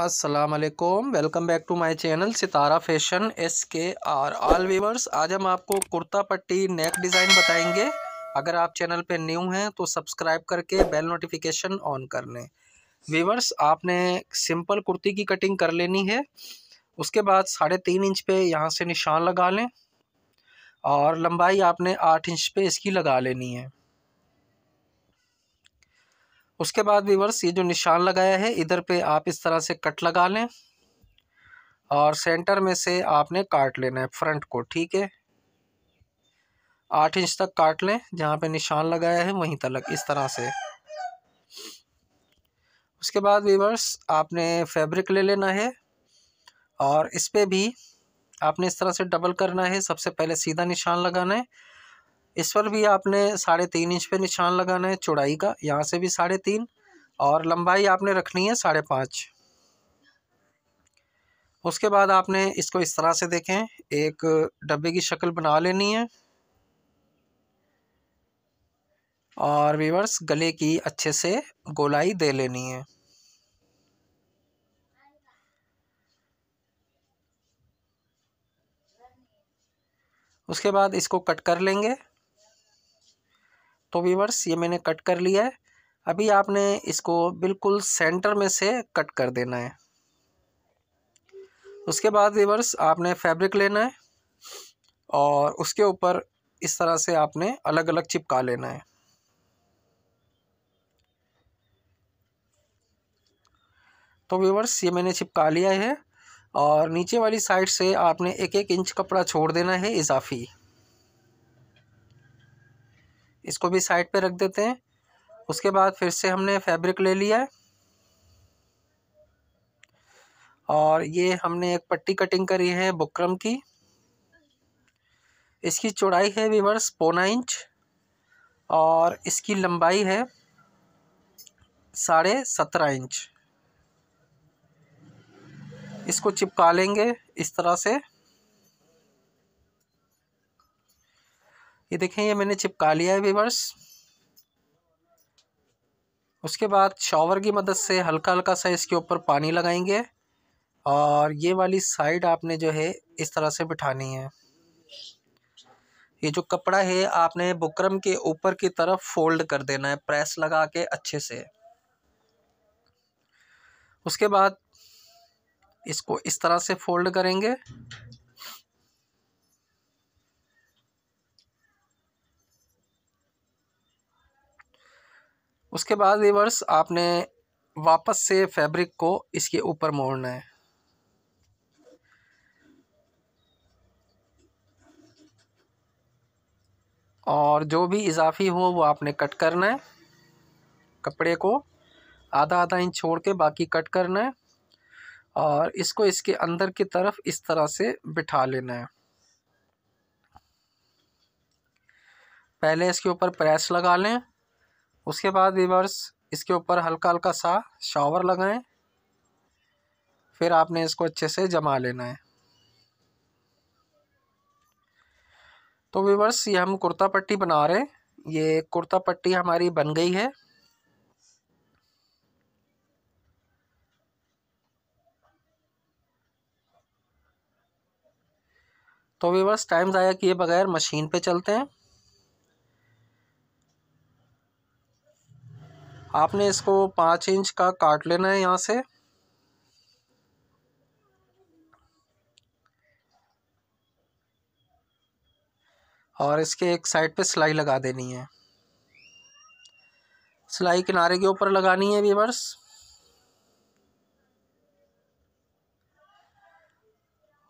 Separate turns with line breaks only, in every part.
अस्सलाम वालेकुम welcome back to my channel Sitara fashion S K R all viewers आज हम आपको कुर्ता पट्टी नेक डिज़ाइन बताएंगे अगर आप चैनल पे न्यू हैं तो सब्सक्राइब करके बेल नोटिफिकेशन ऑन कर लें वीवर्स आपने सिंपल कुर्ती की कटिंग कर लेनी है उसके बाद साढ़े तीन इंच पे यहाँ से निशान लगा लें और लंबाई आपने आठ इंच पे इसकी लगा लेनी है उसके बाद वीवर्स ये जो निशान लगाया है इधर पे आप इस तरह से कट लगा लें और सेंटर में से आपने काट लेना है फ्रंट को ठीक है आठ इंच तक काट लें जहाँ पे निशान लगाया है वहीं तक इस तरह से उसके बाद वीवर्स आपने फैब्रिक ले लेना है और इस पर भी आपने इस तरह से डबल करना है सबसे पहले सीधा निशान लगाना है इस पर भी आपने साढ़े तीन इंच पे निशान लगाना है चौड़ाई का यहाँ से भी साढ़े तीन और लंबाई आपने रखनी है साढ़े पाँच उसके बाद आपने इसको इस तरह से देखें एक डब्बे की शक्ल बना लेनी है और वीवर्स गले की अच्छे से गोलाई दे लेनी है उसके बाद इसको कट कर लेंगे तो वीवर्स ये मैंने कट कर लिया है अभी आपने इसको बिल्कुल सेंटर में से कट कर देना है उसके बाद वीवर्स आपने फैब्रिक लेना है और उसके ऊपर इस तरह से आपने अलग अलग चिपका लेना है तो वीवर्स ये मैंने चिपका लिया है और नीचे वाली साइड से आपने एक एक इंच कपड़ा छोड़ देना है इजाफी इसको भी साइड पे रख देते हैं उसके बाद फिर से हमने फैब्रिक ले लिया है और ये हमने एक पट्टी कटिंग करी है बुक्रम की इसकी चौड़ाई है विवर्स पौना इंच और इसकी लंबाई है साढ़े सत्रह इंच इसको चिपका लेंगे इस तरह से ये देखें ये मैंने चिपका लिया है वीवर्स उसके बाद शॉवर की मदद से हल्का हल्का सा इसके ऊपर पानी लगाएंगे और ये वाली साइड आपने जो है इस तरह से बिठानी है ये जो कपड़ा है आपने बुकरम के ऊपर की तरफ फोल्ड कर देना है प्रेस लगा के अच्छे से उसके बाद इसको इस तरह से फोल्ड करेंगे उसके बाद रिवर्स आपने वापस से फैब्रिक को इसके ऊपर मोड़ना है और जो भी इजाफी हो वो आपने कट करना है कपड़े को आधा आधा इंच छोड़ के बाकी कट करना है और इसको इसके अंदर की तरफ इस तरह से बिठा लेना है पहले इसके ऊपर प्रेस लगा लें उसके बाद रिवर्स इसके ऊपर हल्का हल्का सा शावर लगाएं फिर आपने इसको अच्छे से जमा लेना है तो विवर्स ये हम कुर्ता पट्टी बना रहे हैं ये कुर्ता पट्टी हमारी बन गई है तो विवर्स टाइम ज़ाया किए बगैर मशीन पे चलते हैं आपने इसको पाँच इंच का काट लेना है यहाँ से और इसके एक साइड पे सिलाई लगा देनी है सिलाई किनारे के ऊपर लगानी है वीवर्स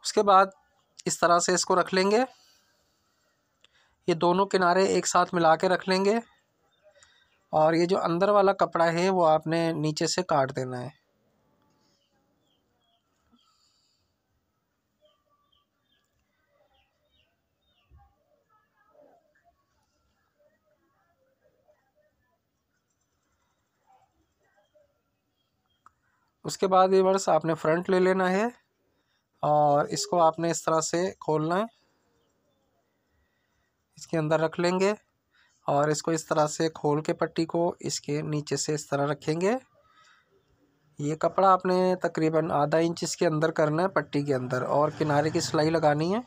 उसके बाद इस तरह से इसको रख लेंगे ये दोनों किनारे एक साथ मिला के रख लेंगे और ये जो अंदर वाला कपड़ा है वो आपने नीचे से काट देना है उसके बाद ये वर्स आपने फ्रंट ले लेना है और इसको आपने इस तरह से खोलना है इसके अंदर रख लेंगे और इसको इस तरह से खोल के पट्टी को इसके नीचे से इस तरह रखेंगे ये कपड़ा आपने तकरीबन आधा इंच इसके अंदर करना है पट्टी के अंदर और किनारे की सिलाई लगानी है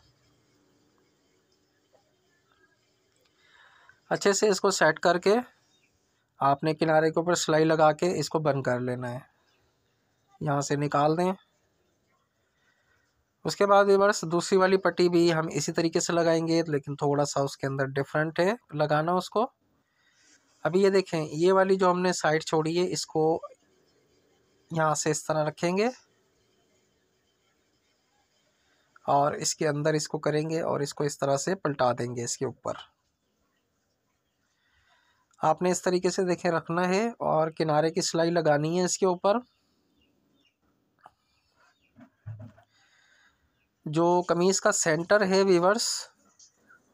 अच्छे से इसको सेट करके आपने किनारे के ऊपर सिलाई लगा के इसको बंद कर लेना है यहाँ से निकाल दें उसके बाद रिवर्स दूसरी वाली पट्टी भी हम इसी तरीके से लगाएंगे लेकिन थोड़ा सा उसके अंदर डिफरेंट है लगाना उसको अभी ये देखें ये वाली जो हमने साइड छोड़ी है इसको यहाँ से इस तरह रखेंगे और इसके अंदर इसको करेंगे और इसको इस तरह से पलटा देंगे इसके ऊपर आपने इस तरीके से देखें रखना है और किनारे की सिलाई लगानी है इसके ऊपर जो कमीज़ का सेंटर है वीवर्स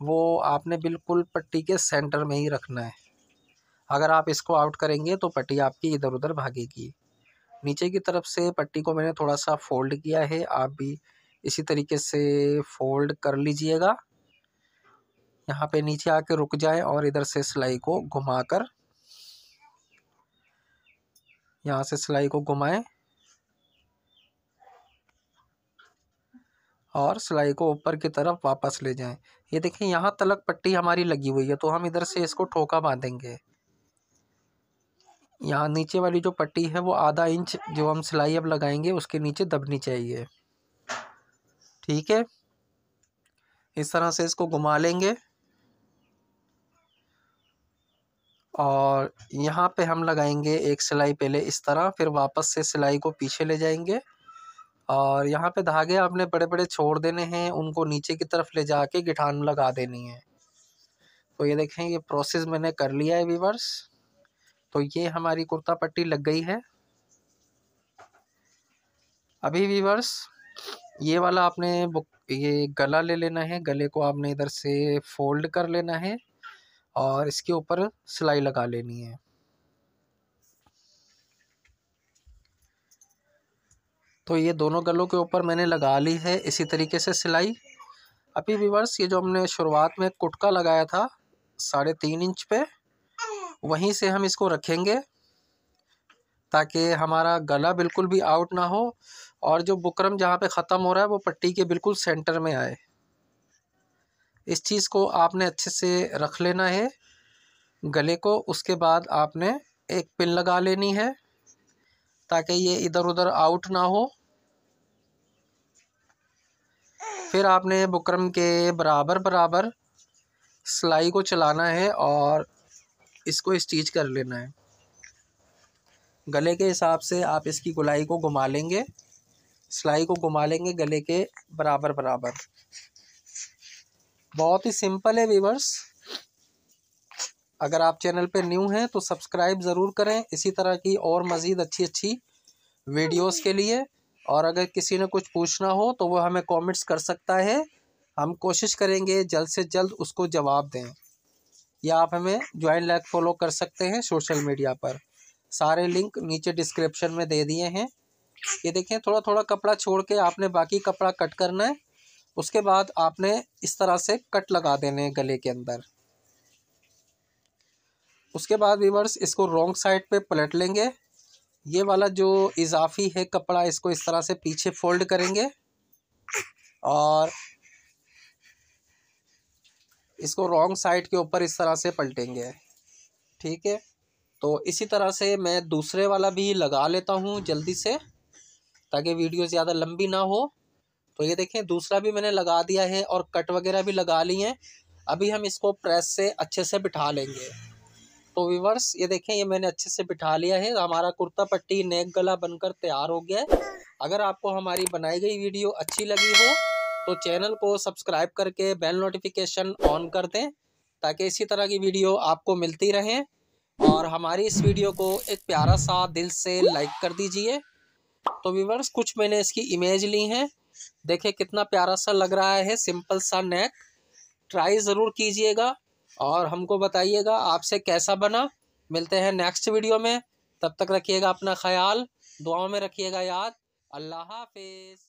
वो आपने बिल्कुल पट्टी के सेंटर में ही रखना है अगर आप इसको आउट करेंगे तो पट्टी आपकी इधर उधर भागेगी नीचे की तरफ से पट्टी को मैंने थोड़ा सा फोल्ड किया है आप भी इसी तरीके से फोल्ड कर लीजिएगा यहाँ पे नीचे आके रुक जाए और इधर से सिलाई को घुमाकर यहाँ से सिलाई को घुमाएं और सिलाई को ऊपर की तरफ वापस ले जाएं ये देखें यहाँ तलक पट्टी हमारी लगी हुई है तो हम इधर से इसको ठोका बांधेंगे यहाँ नीचे वाली जो पट्टी है वो आधा इंच जो हम सिलाई अब लगाएंगे उसके नीचे दबनी चाहिए ठीक है इस तरह से इसको घुमा लेंगे और यहाँ पे हम लगाएंगे एक सिलाई पहले इस तरह फिर वापस से सिलाई को पीछे ले जाएंगे और यहाँ पे धागे आपने बड़े बड़े छोड़ देने हैं उनको नीचे की तरफ ले जाके गिठान लगा देनी है तो ये देखें ये प्रोसेस मैंने कर लिया है वीवर्स तो ये हमारी कुर्ता पट्टी लग गई है अभी वीवर्स ये वाला आपने बुक ये गला ले लेना है गले को आपने इधर से फोल्ड कर लेना है और इसके ऊपर सिलाई लगा लेनी है तो ये दोनों गलों के ऊपर मैंने लगा ली है इसी तरीके से सिलाई अभी विवर्स ये जो हमने शुरुआत में कुटका लगाया था साढ़े तीन इंच पे वहीं से हम इसको रखेंगे ताकि हमारा गला बिल्कुल भी आउट ना हो और जो बुकरम जहाँ पे ख़त्म हो रहा है वो पट्टी के बिल्कुल सेंटर में आए इस चीज़ को आपने अच्छे से रख लेना है गले को उसके बाद आपने एक पिन लगा लेनी है ताकि ये इधर उधर आउट ना हो फिर आपने बुकरम के बराबर बराबर सिलाई को चलाना है और इसको स्टिच कर लेना है गले के हिसाब से आप इसकी गुलाई को घुमा लेंगे सिलाई को घुमा लेंगे गले के बराबर बराबर बहुत ही सिंपल है वीवर्स अगर आप चैनल पे न्यू हैं तो सब्सक्राइब ज़रूर करें इसी तरह की और मज़ीद अच्छी अच्छी वीडियोस के लिए और अगर किसी ने कुछ पूछना हो तो वो हमें कमेंट्स कर सकता है हम कोशिश करेंगे जल्द से जल्द उसको जवाब दें या आप हमें ज्वाइन लाइक फॉलो कर सकते हैं सोशल मीडिया पर सारे लिंक नीचे डिस्क्रिप्शन में दे दिए हैं ये देखें थोड़ा थोड़ा कपड़ा छोड़ के आपने बाकी कपड़ा कट करना है उसके बाद आपने इस तरह से कट लगा देने हैं गले के अंदर उसके बाद वीवर्स इसको रॉन्ग साइड पे पलट लेंगे ये वाला जो इजाफी है कपड़ा इसको इस तरह से पीछे फोल्ड करेंगे और इसको रॉन्ग साइड के ऊपर इस तरह से पलटेंगे ठीक है तो इसी तरह से मैं दूसरे वाला भी लगा लेता हूँ जल्दी से ताकि वीडियो ज़्यादा लंबी ना हो तो ये देखें दूसरा भी मैंने लगा दिया है और कट वगैरह भी लगा लिए हैं अभी हम इसको प्रेस से अच्छे से बिठा लेंगे तो वीवर्स ये देखें ये मैंने अच्छे से बिठा लिया है हमारा कुर्ता पट्टी नेक गला बनकर तैयार हो गया है अगर आपको हमारी बनाई गई वीडियो अच्छी लगी हो तो चैनल को सब्सक्राइब करके बेल नोटिफिकेशन ऑन कर दें ताकि इसी तरह की वीडियो आपको मिलती रहें और हमारी इस वीडियो को एक प्यारा सा दिल से लाइक कर दीजिए तो व्यूवर्स कुछ मैंने इसकी इमेज ली हैं देखें कितना प्यारा सा लग रहा है सिंपल सा नेक ट्राई ज़रूर कीजिएगा और हमको बताइएगा आपसे कैसा बना मिलते हैं नेक्स्ट वीडियो में तब तक रखिएगा अपना ख्याल दुआओं में रखिएगा याद अल्लाह हाफिज़